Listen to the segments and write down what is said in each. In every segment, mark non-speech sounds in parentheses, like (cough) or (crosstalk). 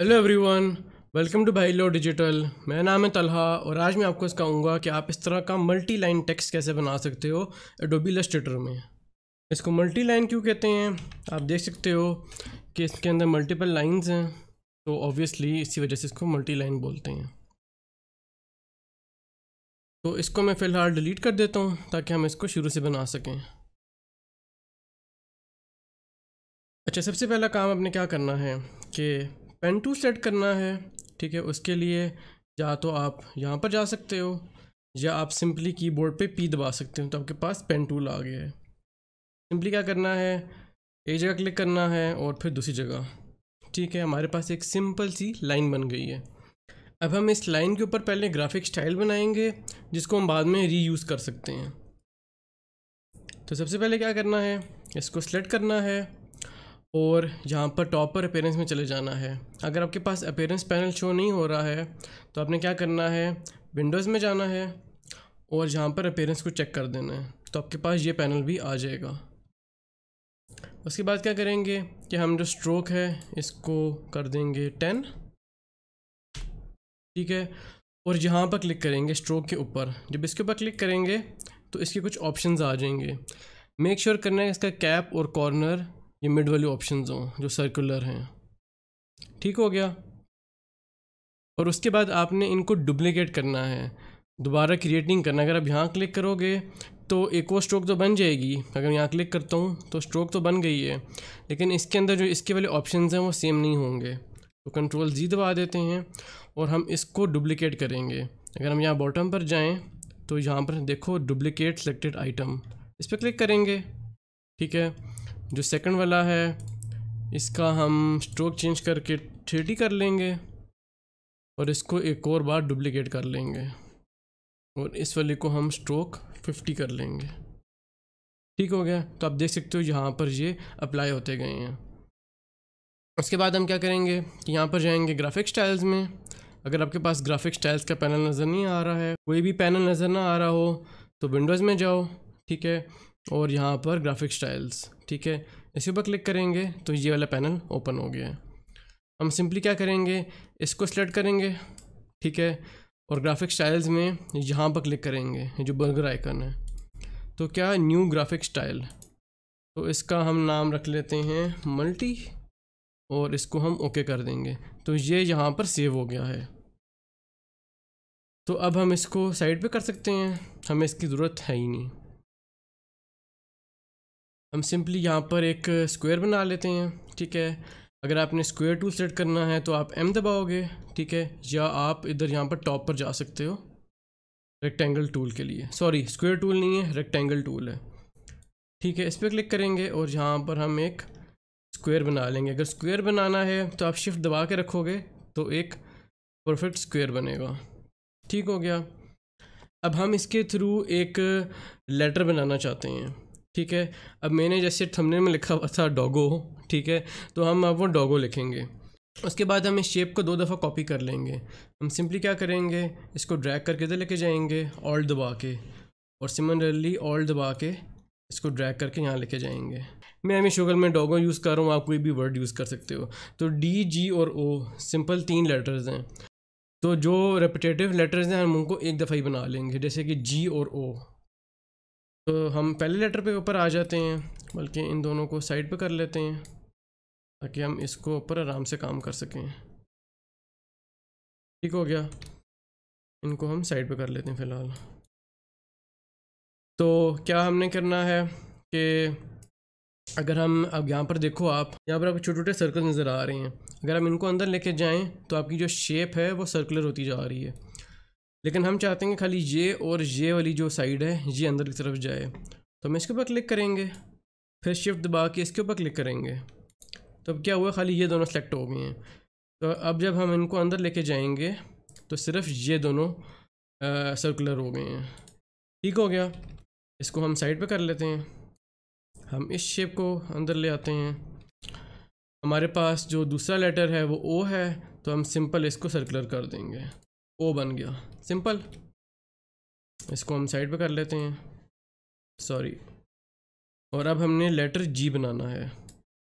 hello everyone welcome to भाई लो digital मेरा नाम है तलहा और आज मैं आपको कहूँगा कि आप इस तरह का मल्टी लाइन टेक्स्ट कैसे बना सकते हो एडोबी लस्टेटर में इसको मल्टी लाइन क्यों कहते हैं आप देख सकते हो कि इसके अंदर मल्टीपल लाइंस हैं तो ऑब्वियसली इसी वजह से इसको मल्टी लाइन बोलते हैं तो इसको मैं फ़िलहाल डिलीट कर देता हूँ ताकि हम इसको शुरू से बना सकें अच्छा सबसे पहला काम आपने क्या करना है कि पेन टू सेट करना है ठीक है उसके लिए या तो आप यहाँ पर जा सकते हो या आप सिंपली कीबोर्ड पे पी दबा सकते हो तो आपके पास पेन टूल आ गया है सिंपली क्या करना है एक जगह क्लिक करना है और फिर दूसरी जगह ठीक है हमारे पास एक सिंपल सी लाइन बन गई है अब हम इस लाइन के ऊपर पहले ग्राफिक स्टाइल बनाएंगे जिसको हम बाद में री कर सकते हैं तो सबसे पहले क्या करना है इसको सेलेक्ट करना है और जहाँ पर टॉपर अपेयरेंस में चले जाना है अगर आपके पास अपेयरेंस पैनल शो नहीं हो रहा है तो आपने क्या करना है विंडोज़ में जाना है और जहाँ पर अपेयरेंस को चेक कर देना है तो आपके पास ये पैनल भी आ जाएगा उसके बाद क्या करेंगे कि हम जो स्ट्रोक है इसको कर देंगे टेन ठीक है और यहाँ पर क्लिक करेंगे स्ट्रोक के ऊपर जब इसके ऊपर क्लिक करेंगे तो इसके कुछ ऑप्शंस आ जाएंगे मेक श्योर sure करना है इसका कैप और कॉर्नर ये मिड वाले ऑप्शन हों जो सर्कुलर हैं ठीक हो गया और उसके बाद आपने इनको डुप्लिकेट करना है दोबारा क्रिएटिंग करना अगर आप यहाँ क्लिक करोगे तो एक और स्ट्रोक तो बन जाएगी अगर यहाँ क्लिक करता हूँ तो स्ट्रोक तो बन गई है लेकिन इसके अंदर जो इसके वाले ऑप्शन हैं वो सेम नहीं होंगे तो कंट्रोल जी दबा देते हैं और हम इसको डुप्लिकेट करेंगे अगर हम यहाँ बॉटम पर जाएँ तो यहाँ पर देखो डुप्लिकेट सेलेक्टेड आइटम इस पर क्लिक करेंगे ठीक है जो सेकंड वाला है इसका हम स्ट्रोक चेंज करके थ्री कर लेंगे और इसको एक और बार डुप्लीकेट कर लेंगे और इस वाले को हम स्ट्रोक 50 कर लेंगे ठीक हो गया तो आप देख सकते हो यहाँ पर ये अप्लाई होते गए हैं उसके बाद हम क्या करेंगे कि यहाँ पर जाएंगे ग्राफिक स्टाइल्स में अगर आपके पास ग्राफिक स्टाइल्स का पैनल नज़र नहीं आ रहा है कोई भी पैनल नज़र ना आ रहा हो तो विंडोज़ में जाओ ठीक है और यहाँ पर ग्राफिक स्टाइल्स ठीक है इसी पर क्लिक करेंगे तो ये वाला पैनल ओपन हो गया है हम सिंपली क्या करेंगे इसको सेलेक्ट करेंगे ठीक है और ग्राफिक स्टाइल्स में यहाँ पर क्लिक करेंगे जो बर्गर आइकन है तो क्या न्यू ग्राफिक स्टाइल तो इसका हम नाम रख लेते हैं मल्टी और इसको हम ओके कर देंगे तो ये यहाँ पर सेव हो गया है तो अब हम इसको साइड पे कर सकते हैं हमें इसकी ज़रूरत है ही नहीं हम सिंपली यहाँ पर एक स्क्वायर बना लेते हैं ठीक है अगर आपने स्क्वायर टूल सेट करना है तो आप एम दबाओगे ठीक है या आप इधर यहाँ पर टॉप पर जा सकते हो रेक्टेंगल टूल के लिए सॉरी स्क्वायर टूल नहीं है रेक्टेंगल टूल है ठीक है इस पर क्लिक करेंगे और यहाँ पर हम एक स्क्वायर बना लेंगे अगर स्क्वायर बनाना है तो आप शिफ्ट दबा के रखोगे तो एक परफेक्ट स्क्वायर बनेगा ठीक हो गया अब हम इसके थ्रू एक लेटर बनाना चाहते हैं ठीक है अब मैंने जैसे थंबनेल में लिखा हुआ था डोगो ठीक है तो हम अब वो डोगो लिखेंगे उसके बाद हम इस शेप को दो दफ़ा कॉपी कर लेंगे हम सिंपली क्या करेंगे इसको ड्रैग करके इधर लेके जाएंगे ऑल्ट दबा के और सिमिलरली ऑल्ट दबा के इसको ड्रैग करके यहाँ लेके जाएंगे मैं हमें शुगर में डोगो यूज़ कर रहा हूँ आप कोई भी वर्ड यूज़ कर सकते हो तो डी जी और ओ सिंपल तीन लेटर्स हैं तो जो रेपिटेटिव लेटर्स हैं हम उनको एक दफ़ा ही बना लेंगे जैसे कि जी और ओ तो हम पहले लेटर पे ऊपर आ जाते हैं बल्कि इन दोनों को साइड पे कर लेते हैं ताकि हम इसको ऊपर आराम से काम कर सकें ठीक हो गया इनको हम साइड पे कर लेते हैं फ़िलहाल तो क्या हमने करना है कि अगर हम अब यहाँ पर देखो आप यहाँ पर आपको छोटे छोटे सर्कल नज़र आ रहे हैं अगर हम इनको अंदर लेके जाएं तो आपकी जो शेप है वो सर्कुलर होती जा रही है लेकिन हम चाहते हैं खाली ये और ये वाली जो साइड है ये अंदर की तरफ जाए तो हम इसके ऊपर क्लिक करेंगे फिर शिफ्ट दबा के इसके ऊपर क्लिक करेंगे तो अब क्या हुआ खाली ये दोनों सेलेक्ट हो गए हैं तो अब जब हम इनको अंदर लेके जाएंगे तो सिर्फ ये दोनों आ, सर्कुलर हो गए हैं ठीक हो गया इसको हम साइड पे कर लेते हैं हम इस शेप को अंदर ले आते हैं हमारे पास जो दूसरा लेटर है वो ओ है तो हम सिंपल इसको सर्कुलर कर देंगे ओ बन गया सिंपल इसको हम साइड पे कर लेते हैं सॉरी और अब हमने लेटर जी बनाना है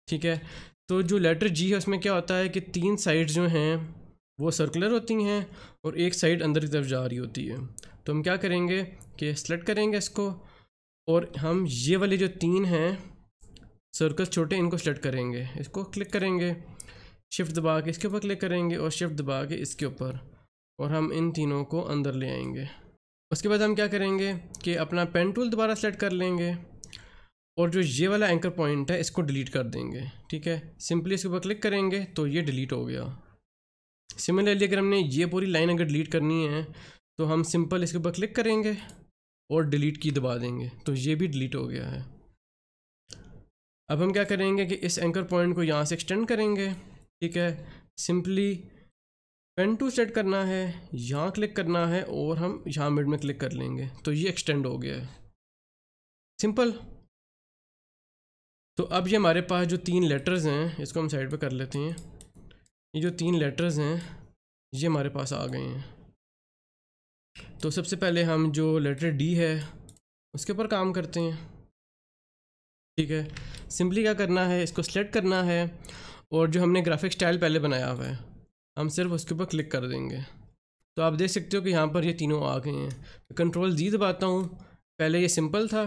ठीक है तो जो लेटर जी है उसमें क्या होता है कि तीन साइड जो हैं वो सर्कुलर होती हैं और एक साइड अंदर की तरफ जा रही होती है तो हम क्या करेंगे कि सेलेक्ट करेंगे इसको और हम ये वाले जो तीन हैं सर्कल छोटे इनको सेलेक्ट करेंगे इसको क्लिक करेंगे शिफ्ट दबा के इसके ऊपर क्लिक करेंगे और शिफ्ट दबा के इसके ऊपर और हम इन तीनों को अंदर ले आएंगे उसके बाद हम क्या करेंगे कि अपना पेन टूल दोबारा सेलेक्ट कर लेंगे और जो ये वाला एंकर पॉइंट है इसको डिलीट कर देंगे ठीक है सिंपली इसके ऊपर क्लिक करेंगे तो ये डिलीट हो गया सिमिलरली अगर हमने ये पूरी लाइन अगर डिलीट करनी है तो हम सिंपल इसके ऊपर क्लिक करेंगे और डिलीट की दबा देंगे तो ये भी डिलीट हो गया है अब हम क्या करेंगे कि इस एंकर पॉइंट को यहाँ से एक्सटेंड करेंगे ठीक है सिंपली पेन टू सेट करना है यहाँ क्लिक करना है और हम यहाँ मिड में क्लिक कर लेंगे तो ये एक्सटेंड हो गया है सिंपल तो अब ये हमारे पास जो तीन लेटर्स हैं इसको हम साइड पे कर लेते हैं ये जो तीन लेटर्स हैं ये हमारे पास आ गए हैं तो सबसे पहले हम जो लेटर डी है उसके ऊपर काम करते हैं ठीक है सिंपली क्या करना है इसको सेलेक्ट करना है और जो हमने ग्राफिक स्टाइल पहले बनाया हुआ है हम सिर्फ उसके ऊपर क्लिक कर देंगे तो आप देख सकते हो कि यहाँ पर ये तीनों आ गए हैं कंट्रोल जी दबाता हूँ पहले ये सिंपल था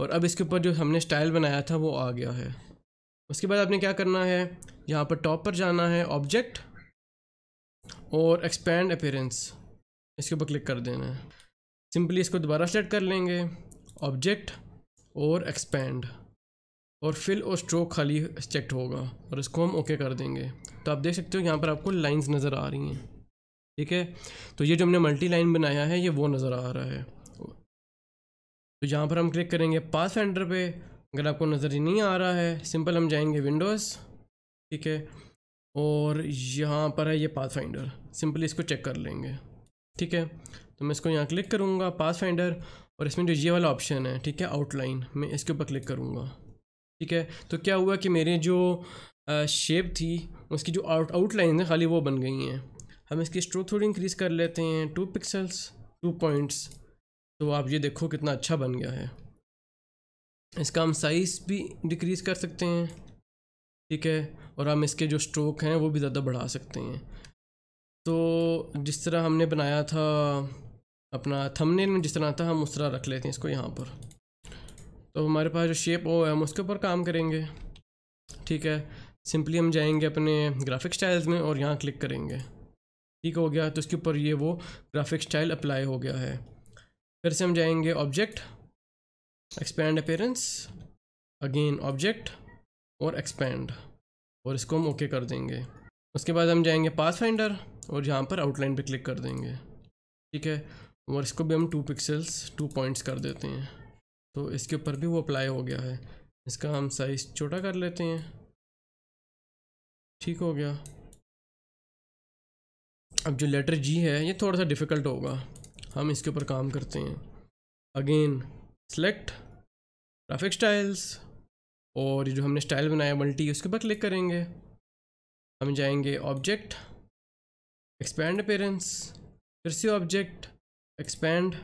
और अब इसके ऊपर जो हमने स्टाइल बनाया था वो आ गया है उसके बाद आपने क्या करना है यहाँ पर टॉप पर जाना है ऑब्जेक्ट और एक्सपैंड अपेयरेंस इसके ऊपर क्लिक कर देना है सिंपली इसको दोबारा सेलेक्ट कर लेंगे ऑब्जेक्ट और एक्सपैंड और फिल और स्ट्रोक खाली चेक होगा और इसको हम ओके कर देंगे तो आप देख सकते हो यहाँ पर आपको लाइंस नज़र आ रही हैं ठीक है तो ये जो हमने मल्टी लाइन बनाया है ये वो नज़र आ रहा है तो यहाँ पर हम क्लिक करेंगे पास फेंडर पे अगर आपको नज़र ही नहीं आ रहा है सिंपल हम जाएंगे विंडोज़ ठीक है और यहाँ पर है ये पास फाइंडर सिंपली इसको चेक कर लेंगे ठीक है तो मैं इसको यहाँ क्लिक करूँगा पास फाइंडर और इसमें जो ये वाला ऑप्शन है ठीक है आउटलाइन मैं इसके ऊपर क्लिक करूँगा ठीक है तो क्या हुआ कि मेरे जो शेप थी उसकी जो आउट आउटलाइन है खाली वो बन गई हैं हम इसकी स्ट्रोक थोड़ी इंक्रीज़ कर लेते हैं टू पिक्सल्स टू पॉइंट्स तो आप ये देखो कितना अच्छा बन गया है इसका हम साइज़ भी डिक्रीज़ कर सकते हैं ठीक है और हम इसके जो स्ट्रोक हैं वो भी ज़्यादा बढ़ा सकते हैं तो जिस तरह हमने बनाया था अपना थंबनेल में जिस तरह था हम उस तरह रख लेते हैं इसको यहाँ पर तो हमारे पास जो शेप ओ है हम उसके ऊपर काम करेंगे ठीक है सिंपली हम जाएंगे अपने ग्राफिक स्टाइल्स में और यहाँ क्लिक करेंगे ठीक हो गया तो इसके ऊपर ये वो ग्राफिक स्टाइल अप्लाई हो गया है फिर से हम जाएंगे object expand appearance again object और एक्सपैंड और इसको हम ओके कर देंगे उसके बाद हम जाएंगे पास फाइंडर और यहाँ पर आउटलाइन पे क्लिक कर देंगे ठीक है और इसको भी हम टू पिक्सल्स टू पॉइंट्स कर देते हैं तो इसके ऊपर भी वो अप्लाई हो गया है इसका हम साइज़ छोटा कर लेते हैं ठीक हो गया अब जो लेटर जी है ये थोड़ा सा डिफ़िकल्ट होगा हम इसके ऊपर काम करते हैं अगेन सेलेक्ट ग्राफिक स्टाइल्स और ये जो हमने स्टाइल बनाया मल्टी उसके ऊपर क्लिक करेंगे हम जाएंगे ऑब्जेक्ट एक्सपेंड अपेरेंस फिर से object expand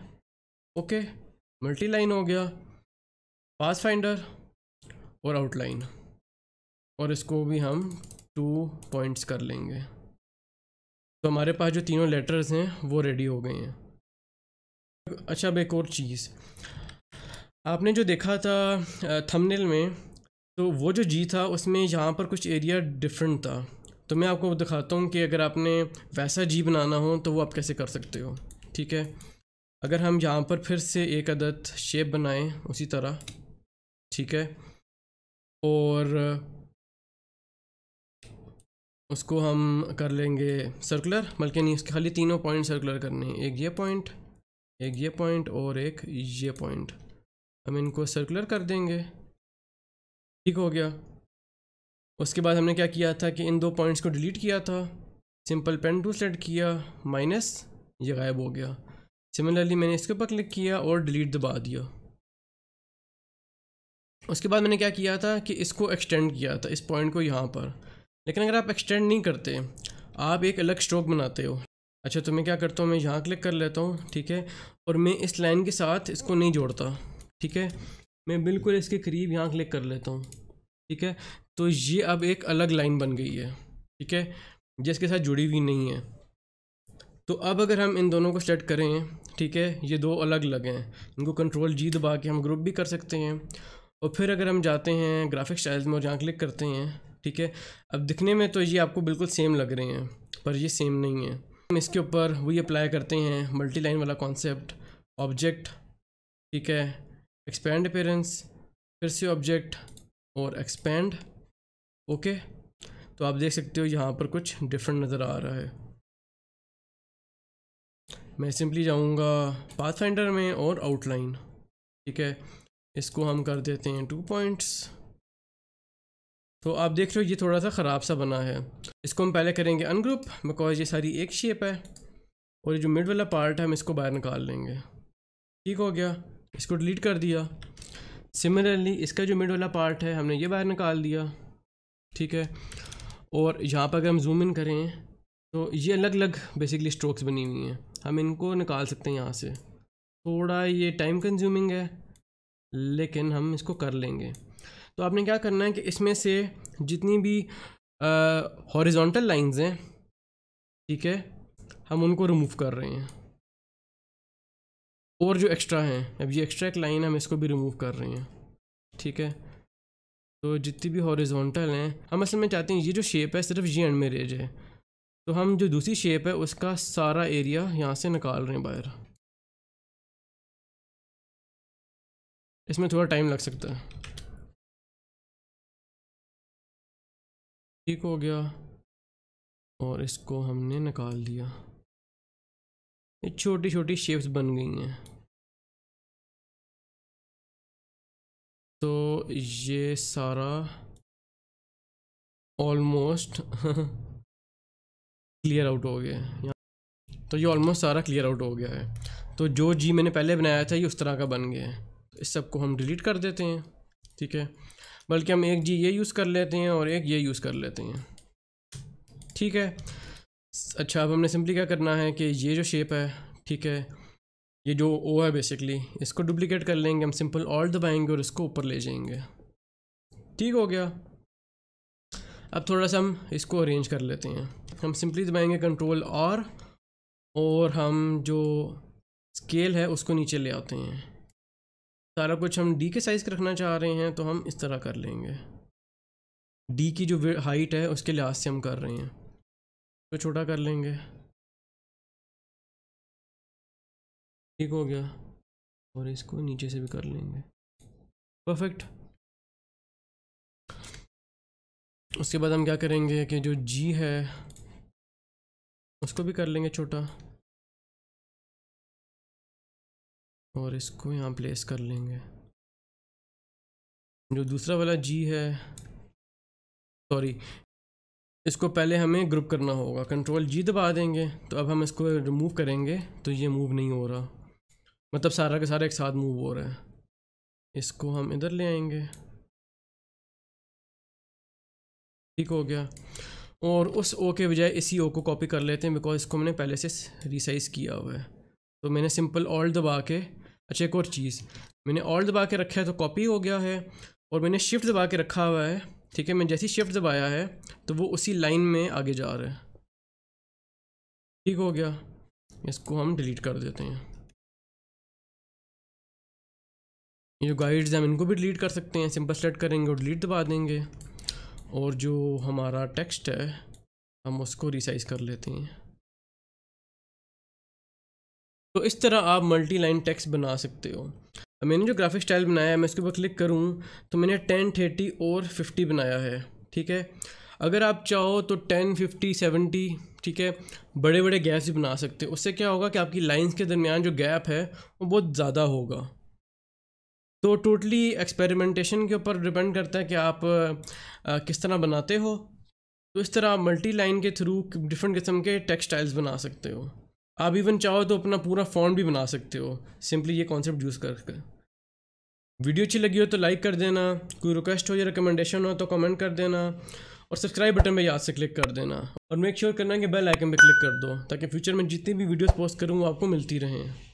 okay multi line हो गया पास फाइंडर और आउटलाइन और इसको भी हम टू पॉइंट्स कर लेंगे तो हमारे पास जो तीनों लेटर्स हैं वो रेडी हो गए हैं अच्छा अब एक और चीज़ आपने जो देखा था थंबनेल में तो वो जो जी था उसमें यहाँ पर कुछ एरिया डिफरेंट था तो मैं आपको दिखाता हूँ कि अगर आपने वैसा जी बनाना हो तो वो आप कैसे कर सकते हो ठीक है अगर हम यहाँ पर फिर से एक अदद शेप बनाएं उसी तरह ठीक है और उसको हम कर लेंगे सर्कुलर बल्कि नहीं खाली तीनों पॉइंट सर्कुलर करने हैं एक ये पॉइंट एक ये पॉइंट और एक ये पॉइंट हम इनको सर्कुलर कर देंगे ठीक हो गया उसके बाद हमने क्या किया था कि इन दो पॉइंट्स को डिलीट किया था सिंपल पेन टू सेलेक्ट किया माइनस ये गायब हो गया सिमिलरली मैंने इसके ऊपर क्लिक किया और डिलीट दबा दिया उसके बाद मैंने क्या किया था कि इसको एक्सटेंड किया था इस पॉइंट को यहाँ पर लेकिन अगर आप एक्सटेंड नहीं करते आप एक अलग स्ट्रोक बनाते हो अच्छा तो मैं क्या करता हूँ मैं यहाँ क्लिक कर लेता हूँ ठीक है और मैं इस लाइन के साथ इसको नहीं जोड़ता ठीक है मैं बिल्कुल इसके करीब यहाँ क्लिक कर लेता हूँ ठीक है तो ये अब एक अलग लाइन बन गई है ठीक है जिसके साथ जुड़ी हुई नहीं है तो अब अगर हम इन दोनों को सेट करें ठीक है ये दो अलग अलग हैं इनको कंट्रोल जी दबा के हम ग्रुप भी कर सकते हैं और फिर अगर हम जाते हैं ग्राफिक स्टाइल्स में और जहाँ क्लिक करते हैं ठीक है अब दिखने में तो ये आपको बिल्कुल सेम लग रहे हैं पर ये सेम नहीं है हम इसके ऊपर वही अप्लाई करते हैं मल्टी लाइन वाला कॉन्सेप्ट ऑब्जेक्ट ठीक है एक्सपेंड अपेरेंस फिर से ऑब्जेक्ट और एक्सपेंड ओके तो आप देख सकते हो यहाँ पर कुछ डिफरेंट नज़र आ रहा है मैं सिंपली जाऊँगा पाथफाइंडर में और आउटलाइन ठीक है इसको हम कर देते हैं टू पॉइंट्स तो आप देख रहे हो ये थोड़ा सा ख़राब सा बना है इसको हम पहले करेंगे अनग्रुप बिकॉज ये सारी एक शेप है और ये जो मिड वाला पार्ट है हम इसको बाहर निकाल लेंगे ठीक हो गया इसको डिलीट कर दिया सिमिलरली इसका जो मिड वाला पार्ट है हमने ये बाहर निकाल दिया ठीक है और यहाँ पर अगर हम जूम इन करें तो ये अलग अलग बेसिकली स्ट्रोक्स बनी हुई हैं हम इनको निकाल सकते हैं यहाँ से थोड़ा ये टाइम कंज्यूमिंग है लेकिन हम इसको कर लेंगे तो आपने क्या करना है कि इसमें से जितनी भी हॉरिजॉन्टल लाइंस हैं ठीक है हम उनको रिमूव कर रहे हैं और जो एक्स्ट्रा हैं अब ये एक्स्ट्रा एक लाइन हम इसको भी रिमूव कर रहे हैं ठीक है तो जितनी भी हॉरिजॉन्टल हैं हम असल में चाहते हैं ये जो शेप है सिर्फ ये एंड में रह जाए तो हम जो दूसरी शेप है उसका सारा एरिया यहाँ से निकाल रहे हैं बाहर इसमें थोड़ा टाइम लग सकता है ठीक हो गया और इसको हमने निकाल दिया ये छोटी छोटी शेप्स बन गई हैं तो ये सारा ऑलमोस्ट (laughs) क्लियर आउट हो गए यहाँ तो ये ऑलमोस्ट सारा क्लियर आउट हो गया है तो जो जी मैंने पहले बनाया था ये उस तरह का बन गया है इस सब को हम डिलीट कर देते हैं ठीक है बल्कि हम एक जी ये यूज़ कर लेते हैं और एक ये यूज़ कर लेते हैं ठीक है अच्छा अब हमने सिंपली क्या करना है कि ये जो शेप है ठीक है ये जो ओ है बेसिकली इसको डुप्लिकेट कर लेंगे हम सिंपल ऑल दबाएंगे और इसको ऊपर ले जाएंगे ठीक हो गया अब थोड़ा सा हम इसको अरेंज कर लेते हैं हम सिंपली दबाएंगे कंट्रोल आर और हम जो स्केल है उसको नीचे ले आते हैं सारा कुछ हम डी के साइज़ का रखना चाह रहे हैं तो हम इस तरह कर लेंगे डी की जो हाइट है उसके लिहाज से हम कर रहे हैं तो छोटा कर लेंगे ठीक हो गया और इसको नीचे से भी कर लेंगे परफेक्ट उसके बाद हम क्या करेंगे कि जो जी है उसको भी कर लेंगे छोटा और इसको यहाँ प्लेस कर लेंगे जो दूसरा वाला जी है सॉरी इसको पहले हमें ग्रुप करना होगा कंट्रोल जी दबा देंगे तो अब हम इसको रिमूव करेंगे तो ये मूव नहीं हो रहा मतलब सारा का सारा एक साथ मूव हो रहा है इसको हम इधर ले आएंगे ठीक हो गया और उस ओ के बजाय इसी ओ को कॉपी कर लेते हैं बिकॉज इसको मैंने पहले से रिसाइज़ किया हुआ है तो मैंने सिंपल ऑल दबा के अच्छा एक और चीज़ मैंने ऑल दबा के रखा है तो कॉपी हो गया है और मैंने शिफ्ट दबा के रखा हुआ है ठीक है मैं जैसे ही शिफ्ट दबाया है तो वो उसी लाइन में आगे जा रहा है ठीक हो गया इसको हम डिलीट कर देते हैं ये जो गाइड्स हैं हम इनको भी डिलीट कर सकते हैं सिंपल सेलेक्ट करेंगे और डिलीट दबा देंगे और जो हमारा टेक्स्ट है हम उसको रिसाइज कर लेते हैं तो इस तरह आप मल्टी लाइन टेक्स्ट बना सकते हो मैंने जो ग्राफिक स्टाइल बनाया है मैं इसके ऊपर क्लिक करूँ तो मैंने टेन थर्टी और फिफ्टी बनाया है ठीक है अगर आप चाहो तो टेन फिफ्टी सेवेंटी ठीक है बड़े बड़े गैप्स भी बना सकते हो उससे क्या होगा कि आपकी लाइंस के दरमियान जो गैप है वो बहुत ज़्यादा होगा तो टोटली एक्सपेरिमेंटेशन के ऊपर डिपेंड करता है कि आप आ, किस तरह बनाते हो तो इस तरह आप मल्टी लाइन के थ्रू डिफरेंट किस्म के टेक्सटाइल्स बना सकते हो आप इवन चाहो तो अपना पूरा फॉर्म भी बना सकते हो सिंपली ये कॉन्सेप्ट यूज़ करके वीडियो अच्छी लगी हो तो लाइक कर देना कोई रिक्वेस्ट हो या रिकमेंडेशन हो तो कमेंट कर देना और सब्सक्राइब बटन पे याद से क्लिक कर देना और मेक श्योर sure करना कि बेल आइकन पे क्लिक कर दो ताकि फ्यूचर में जितनी भी वीडियोस पोस्ट करूँ वो आपको मिलती रहें